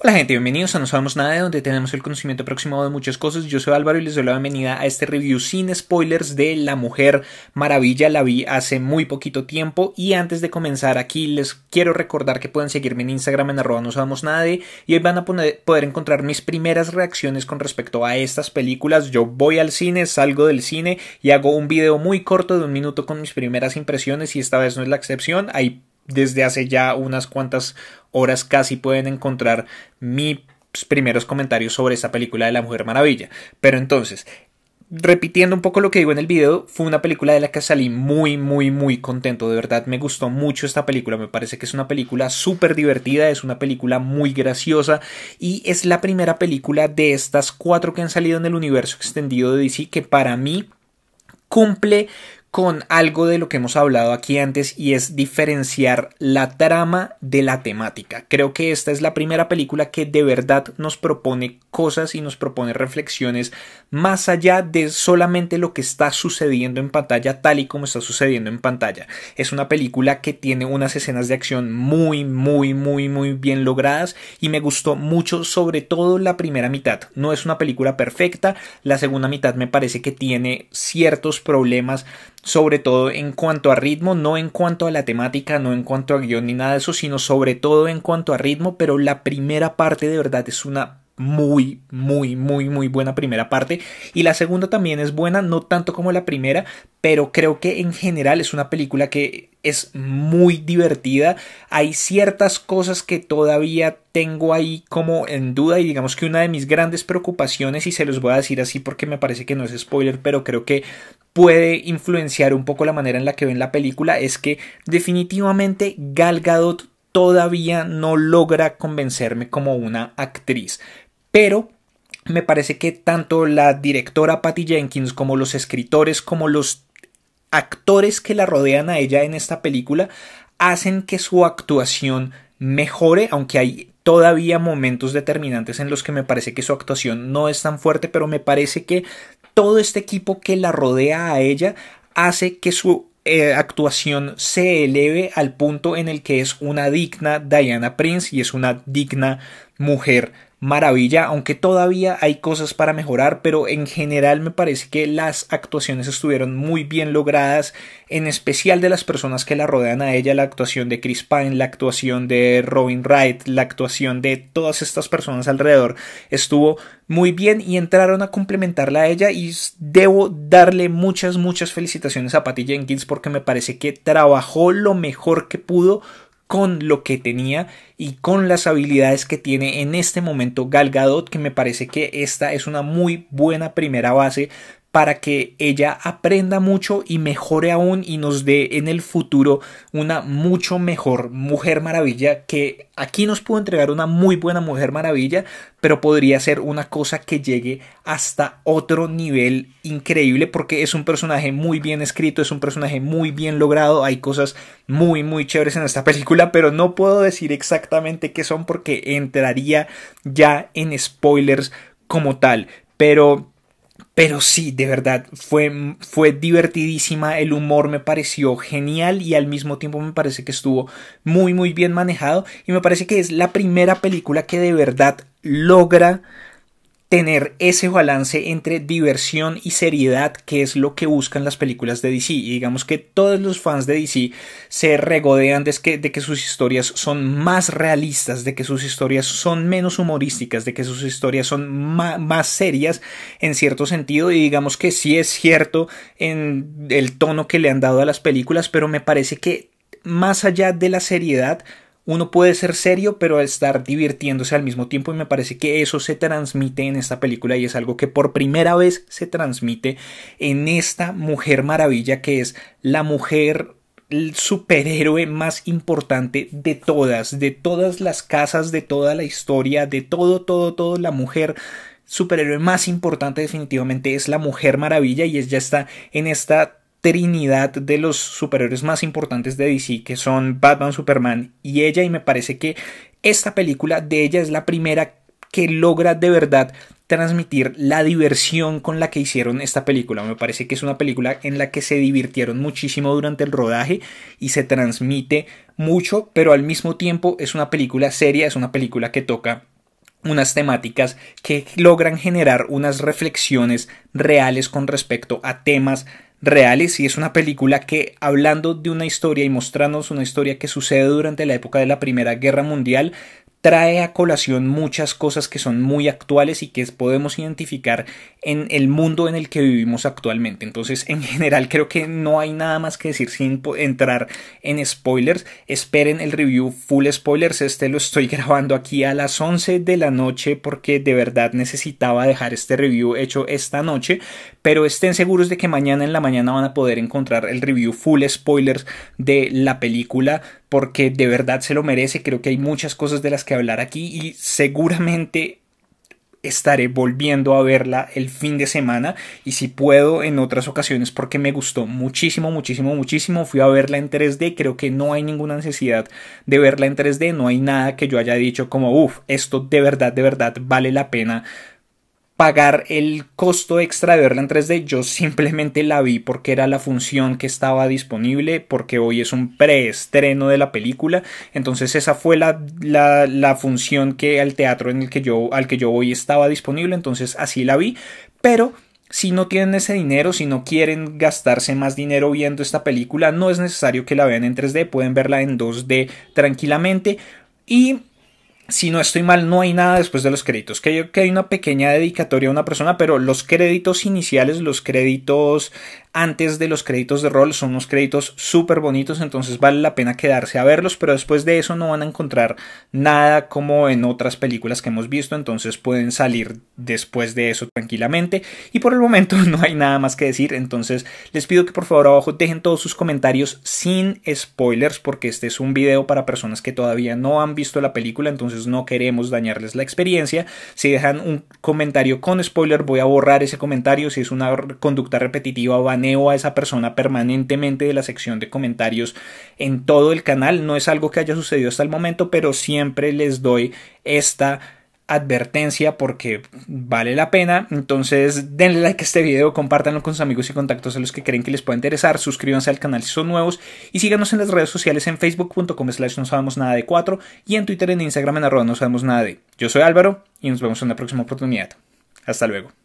Hola gente, bienvenidos a No Sabemos Nada de donde tenemos el conocimiento aproximado de muchas cosas. Yo soy Álvaro y les doy la bienvenida a este review sin spoilers de La Mujer Maravilla. La vi hace muy poquito tiempo y antes de comenzar aquí les quiero recordar que pueden seguirme en Instagram en arroba no sabemos nada y ahí van a poder encontrar mis primeras reacciones con respecto a estas películas. Yo voy al cine, salgo del cine y hago un video muy corto de un minuto con mis primeras impresiones y esta vez no es la excepción. Hay desde hace ya unas cuantas horas casi pueden encontrar mis primeros comentarios sobre esta película de la Mujer Maravilla. Pero entonces, repitiendo un poco lo que digo en el video, fue una película de la que salí muy, muy, muy contento. De verdad, me gustó mucho esta película. Me parece que es una película súper divertida, es una película muy graciosa y es la primera película de estas cuatro que han salido en el universo extendido de DC que para mí cumple con algo de lo que hemos hablado aquí antes y es diferenciar la trama de la temática. Creo que esta es la primera película que de verdad nos propone cosas y nos propone reflexiones más allá de solamente lo que está sucediendo en pantalla tal y como está sucediendo en pantalla. Es una película que tiene unas escenas de acción muy, muy, muy, muy bien logradas y me gustó mucho sobre todo la primera mitad. No es una película perfecta, la segunda mitad me parece que tiene ciertos problemas sobre todo en cuanto a ritmo, no en cuanto a la temática, no en cuanto a guión ni nada de eso, sino sobre todo en cuanto a ritmo, pero la primera parte de verdad es una muy, muy, muy, muy buena primera parte. Y la segunda también es buena, no tanto como la primera, pero creo que en general es una película que es muy divertida. Hay ciertas cosas que todavía tengo ahí como en duda y digamos que una de mis grandes preocupaciones, y se los voy a decir así porque me parece que no es spoiler, pero creo que puede influenciar un poco la manera en la que ven la película, es que definitivamente Gal Gadot todavía no logra convencerme como una actriz. Pero me parece que tanto la directora Patty Jenkins como los escritores como los actores que la rodean a ella en esta película hacen que su actuación mejore, aunque hay todavía momentos determinantes en los que me parece que su actuación no es tan fuerte, pero me parece que todo este equipo que la rodea a ella hace que su eh, actuación se eleve al punto en el que es una digna Diana Prince y es una digna mujer maravilla, aunque todavía hay cosas para mejorar, pero en general me parece que las actuaciones estuvieron muy bien logradas, en especial de las personas que la rodean a ella, la actuación de Chris Pine, la actuación de Robin Wright, la actuación de todas estas personas alrededor, estuvo muy bien y entraron a complementarla a ella y debo darle muchas, muchas felicitaciones a Patty Jenkins porque me parece que trabajó lo mejor que pudo con lo que tenía y con las habilidades que tiene en este momento Galgadot. que me parece que esta es una muy buena primera base para que ella aprenda mucho y mejore aún y nos dé en el futuro una mucho mejor mujer maravilla que aquí nos pudo entregar una muy buena mujer maravilla, pero podría ser una cosa que llegue hasta otro nivel increíble porque es un personaje muy bien escrito, es un personaje muy bien logrado, hay cosas muy muy chéveres en esta película, pero no puedo decir exactamente qué son porque entraría ya en spoilers como tal, pero pero sí, de verdad, fue, fue divertidísima, el humor me pareció genial y al mismo tiempo me parece que estuvo muy muy bien manejado y me parece que es la primera película que de verdad logra tener ese balance entre diversión y seriedad, que es lo que buscan las películas de DC. Y digamos que todos los fans de DC se regodean de que, de que sus historias son más realistas, de que sus historias son menos humorísticas, de que sus historias son más serias en cierto sentido. Y digamos que sí es cierto en el tono que le han dado a las películas, pero me parece que más allá de la seriedad, uno puede ser serio pero estar divirtiéndose al mismo tiempo y me parece que eso se transmite en esta película y es algo que por primera vez se transmite en esta mujer maravilla que es la mujer superhéroe más importante de todas, de todas las casas, de toda la historia, de todo, todo, todo, la mujer superhéroe más importante definitivamente es la Mujer Maravilla y ella está en esta trinidad de los superhéroes más importantes de DC, que son Batman, Superman y ella, y me parece que esta película de ella es la primera que logra de verdad transmitir la diversión con la que hicieron esta película. Me parece que es una película en la que se divirtieron muchísimo durante el rodaje y se transmite mucho, pero al mismo tiempo es una película seria, es una película que toca unas temáticas que logran generar unas reflexiones reales con respecto a temas reales y es una película que hablando de una historia y mostrándonos una historia que sucede durante la época de la Primera Guerra Mundial trae a colación muchas cosas que son muy actuales y que podemos identificar en el mundo en el que vivimos actualmente. Entonces, en general, creo que no hay nada más que decir sin entrar en spoilers. Esperen el review full spoilers. Este lo estoy grabando aquí a las 11 de la noche porque de verdad necesitaba dejar este review hecho esta noche. Pero estén seguros de que mañana en la mañana van a poder encontrar el review full spoilers de la película porque de verdad se lo merece. Creo que hay muchas cosas de las que hablar aquí y seguramente estaré volviendo a verla el fin de semana y si puedo en otras ocasiones porque me gustó muchísimo, muchísimo, muchísimo. Fui a verla en 3D, creo que no hay ninguna necesidad de verla en 3D, no hay nada que yo haya dicho como, uff, esto de verdad, de verdad vale la pena pagar el costo extra de verla en 3D, yo simplemente la vi porque era la función que estaba disponible, porque hoy es un preestreno de la película, entonces esa fue la, función que el teatro en el que yo, al que yo voy estaba disponible, entonces así la vi, pero si no tienen ese dinero, si no quieren gastarse más dinero viendo esta película, no es necesario que la vean en 3D, pueden verla en 2D tranquilamente y si no estoy mal, no hay nada después de los créditos. Que hay, una pequeña dedicatoria a una persona, pero los créditos iniciales, los créditos antes de los créditos de rol. Son unos créditos súper bonitos, entonces vale la pena quedarse a verlos, pero después de eso no van a encontrar nada como en otras películas que hemos visto, entonces pueden salir después de eso tranquilamente. Y por el momento no hay nada más que decir, entonces les pido que por favor abajo dejen todos sus comentarios sin spoilers, porque este es un video para personas que todavía no han visto la película, entonces no queremos dañarles la experiencia. Si dejan un comentario con spoiler, voy a borrar ese comentario. Si es una conducta repetitiva, van a esa persona permanentemente de la sección de comentarios en todo el canal. No es algo que haya sucedido hasta el momento, pero siempre les doy esta advertencia porque vale la pena. Entonces, denle like a este video, compártanlo con sus amigos y contactos a los que creen que les pueda interesar, suscríbanse al canal si son nuevos y síganos en las redes sociales en facebook.com slash no sabemos nada de 4 y en Twitter en Instagram en arroba no sabemos nada de. Yo soy Álvaro y nos vemos en la próxima oportunidad. Hasta luego.